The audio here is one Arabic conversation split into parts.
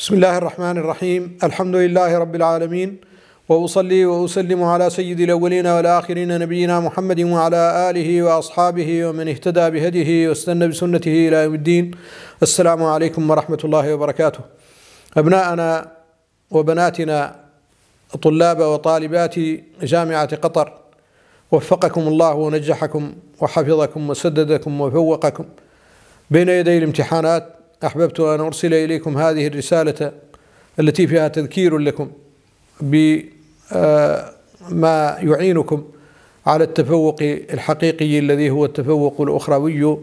بسم الله الرحمن الرحيم الحمد لله رب العالمين وأصلي وأسلم على سيد الأولين والآخرين نبينا محمد وعلى آله وأصحابه ومن اهتدى بهديه واستنى بسنته إلى يوم الدين السلام عليكم ورحمة الله وبركاته أبناءنا وبناتنا طلاب وطالبات جامعة قطر وفقكم الله ونجحكم وحفظكم وسددكم وفوقكم بين يدي الامتحانات أحببت أن أرسل إليكم هذه الرسالة التي فيها تذكير لكم بما آه، يعينكم على التفوق الحقيقي الذي هو التفوق الأخروي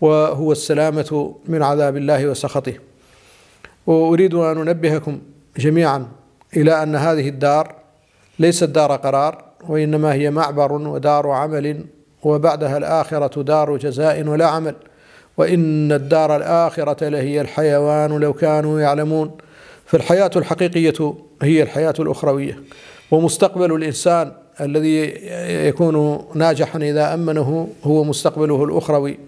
وهو السلامة من عذاب الله وسخطه وأريد أن أنبهكم جميعا إلى أن هذه الدار ليست دار قرار وإنما هي معبر ودار عمل وبعدها الآخرة دار جزاء ولا عمل وإن الدار الآخرة لهي الحيوان لو كانوا يعلمون فالحياة الحقيقية هي الحياة الأخروية ومستقبل الإنسان الذي يكون ناجحا إذا أمنه هو مستقبله الأخروي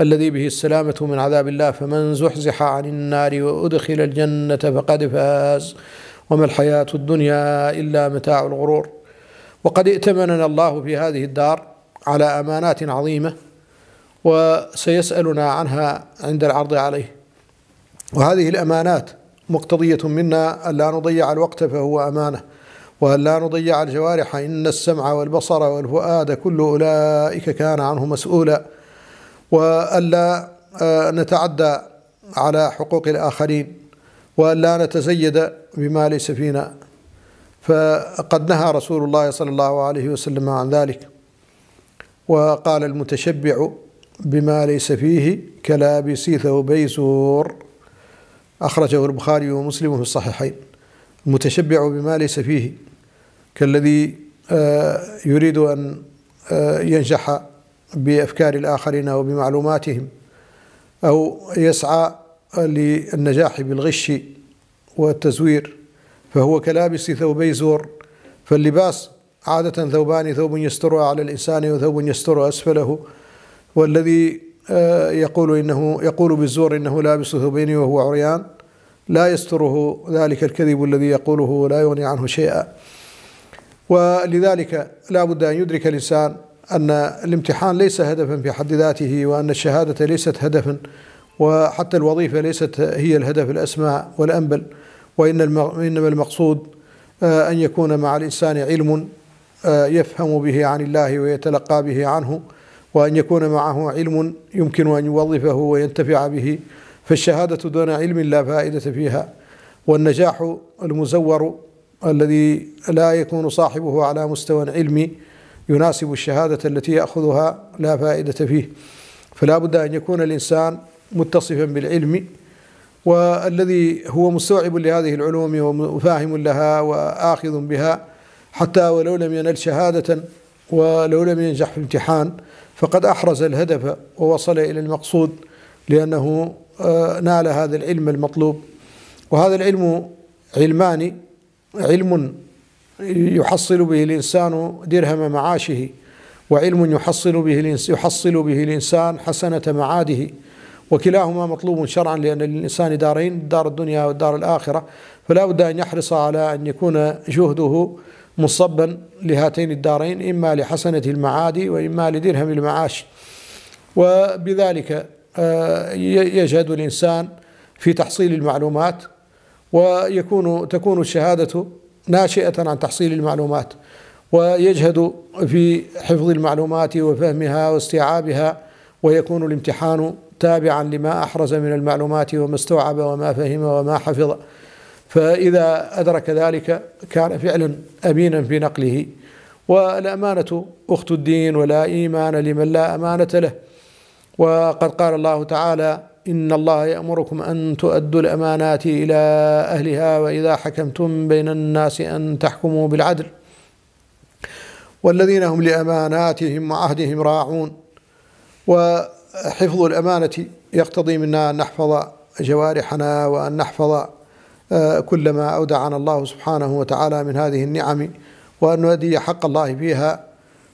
الذي به السلامة من عذاب الله فمن زحزح عن النار وأدخل الجنة فقد فاز وما الحياة الدنيا إلا متاع الغرور وقد ائتمننا الله في هذه الدار على أمانات عظيمة وسيسألنا عنها عند العرض عليه وهذه الأمانات مقتضية منا ألا نضيع الوقت فهو أمانة وألا نضيع الجوارح إن السمع والبصر والفؤاد كل أولئك كان عنه مسؤولا وألا آه، نتعدى على حقوق الآخرين وألا نتزيد بما ليس فينا فقد نهى رسول الله صلى الله عليه وسلم عن ذلك وقال المتشبع بما ليس فيه كلابس ثوبي سور أخرجه البخاري ومسلم في الصحيحين المتشبع بما ليس فيه كالذي آه، يريد أن آه، ينجح بأفكار الآخرين أو بمعلوماتهم أو يسعى للنجاح بالغش والتزوير فهو كلابس ثوبي زور فاللباس عادة ثوبان ثوب يستر على الإنسان وثوب يستر أسفله والذي آه، يقول انه يقول بالزور انه لابس ثوبين وهو عريان لا يستره ذلك الكذب الذي يقوله لا يغني عنه شيئا ولذلك لا بد ان يدرك الانسان ان الامتحان ليس هدفا في حد ذاته وان الشهاده ليست هدفا وحتى الوظيفه ليست هي الهدف الاسمى والانبل وان انما المقصود آه، ان يكون مع الانسان علم آه، يفهم به عن الله ويتلقى به عنه وأن يكون معه علم يمكن أن يوظفه وينتفع به فالشهادة دون علم لا فائدة فيها والنجاح المزور الذي لا يكون صاحبه على مستوى علمي يناسب الشهادة التي يأخذها لا فائدة فيه فلا بد أن يكون الإنسان متصفا بالعلم والذي هو مستوعب لهذه العلوم وفاهم لها وآخذ بها حتى ولو لم ينل شهادة ولو لم ينجح في امتحان فقد أحرز الهدف ووصل إلى المقصود لأنه آه، نال هذا العلم المطلوب وهذا العلم علمان علم يحصل به الإنسان درهم معاشه وعلم يحصل به يحصل به الإنسان حسنة معاده وكلاهما مطلوب شرعا لأن للإنسان دارين دار الدنيا والدار الآخرة فلا بد أن يحرص على أن يكون جهده مصبا لهاتين الدارين إما لحسنة المعادي وإما لدرهم المعاش وبذلك آه، يجهد الإنسان في تحصيل المعلومات ويكون تكون الشهادة ناشئة عن تحصيل المعلومات ويجهد في حفظ المعلومات وفهمها واستيعابها ويكون الامتحان تابعا لما أحرز من المعلومات وما استوعب وما فهم وما حفظ فإذا أدرك ذلك كان فعلا أمينا في نقله والأمانة أخت الدين ولا إيمان لمن لا أمانة له وقد قال الله تعالى إن الله يأمركم أن تؤدوا الأمانات إلى أهلها وإذا حكمتم بين الناس أن تحكموا بالعدل والذين هم لأماناتهم وعهدهم راعون وحفظ الأمانة يقتضي منا أن نحفظ جوارحنا وأن نحفظ آه، كلما أودعنا الله سبحانه وتعالى من هذه النعم وأن نؤدي حق الله فيها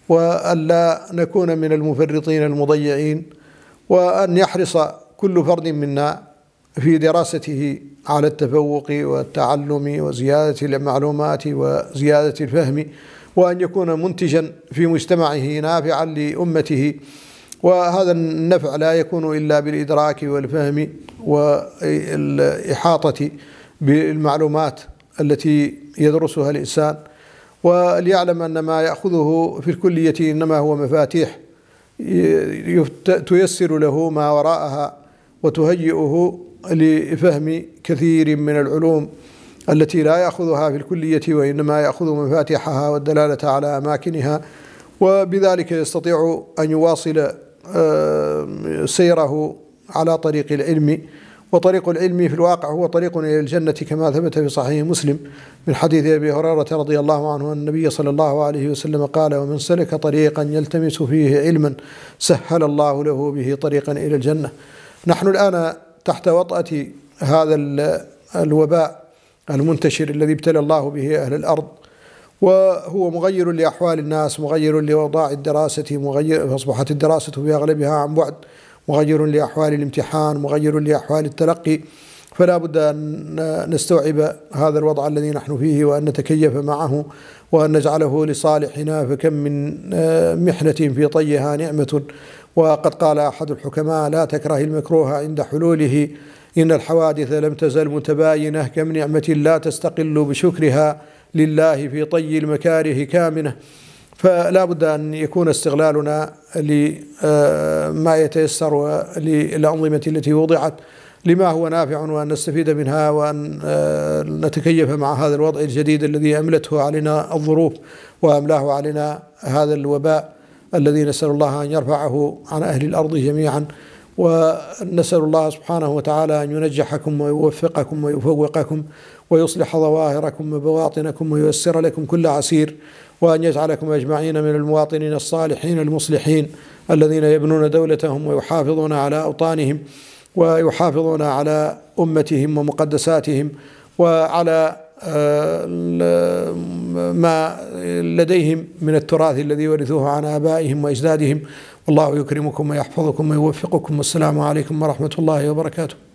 وألا نكون من المفرطين المضيعين وأن يحرص كل فرد منا في دراسته على التفوق والتعلم وزيادة المعلومات وزيادة الفهم وأن يكون منتجا في مجتمعه نافعا لأمته وهذا النفع لا يكون إلا بالإدراك والفهم والإحاطة بالمعلومات التي يدرسها الإنسان وليعلم أن ما يأخذه في الكلية إنما هو مفاتيح تيسر له ما وراءها وتهيئه لفهم كثير من العلوم التي لا يأخذها في الكلية وإنما يأخذ مفاتيحها والدلالة على أماكنها وبذلك يستطيع أن يواصل سيره على طريق العلم وطريق العلم في الواقع هو طريق إلى الجنة كما ثبت في صحيح مسلم من حديث أبي هريرة رضي الله عنه أن النبي صلى الله عليه وسلم قال ومن سلك طريقا يلتمس فيه علما سهل الله له به طريقا إلى الجنة نحن الآن تحت وطأة هذا الوباء المنتشر الذي ابتلى الله به أهل الأرض وهو مغير لأحوال الناس مغير لأوضاع الدراسة مغير فأصبحت الدراسة في أغلبها عن بعد مغير لأحوال الامتحان مغير لأحوال التلقي فلا بد أن نستوعب هذا الوضع الذي نحن فيه وأن نتكيف معه وأن نجعله لصالحنا فكم من آه، محنة في طيها نعمة وقد قال أحد الحكماء لا تكره المكروه عند حلوله إن الحوادث لم تزل متباينة كم نعمة لا تستقل بشكرها لله في طي المكاره كامنة فلا بد أن يكون استغلالنا لما آه، يتيسر وللأنظمة التي وضعت لما هو نافع وأن نستفيد منها وأن آه، نتكيف مع هذا الوضع الجديد الذي أملته علينا الظروف وأملاه علينا هذا الوباء الذي نسأل الله أن يرفعه عن أهل الأرض جميعا ونسأل الله سبحانه وتعالى أن ينجحكم ويوفقكم ويفوقكم ويصلح ظواهركم وبواطنكم وييسر لكم كل عسير وأن يجعلكم أجمعين من المواطنين الصالحين المصلحين الذين يبنون دولتهم ويحافظون على أوطانهم ويحافظون على أمتهم ومقدساتهم وعلى آه، ما لديهم من التراث الذي ورثوه عن آبائهم وأجدادهم والله يكرمكم ويحفظكم ويوفقكم والسلام عليكم ورحمة الله وبركاته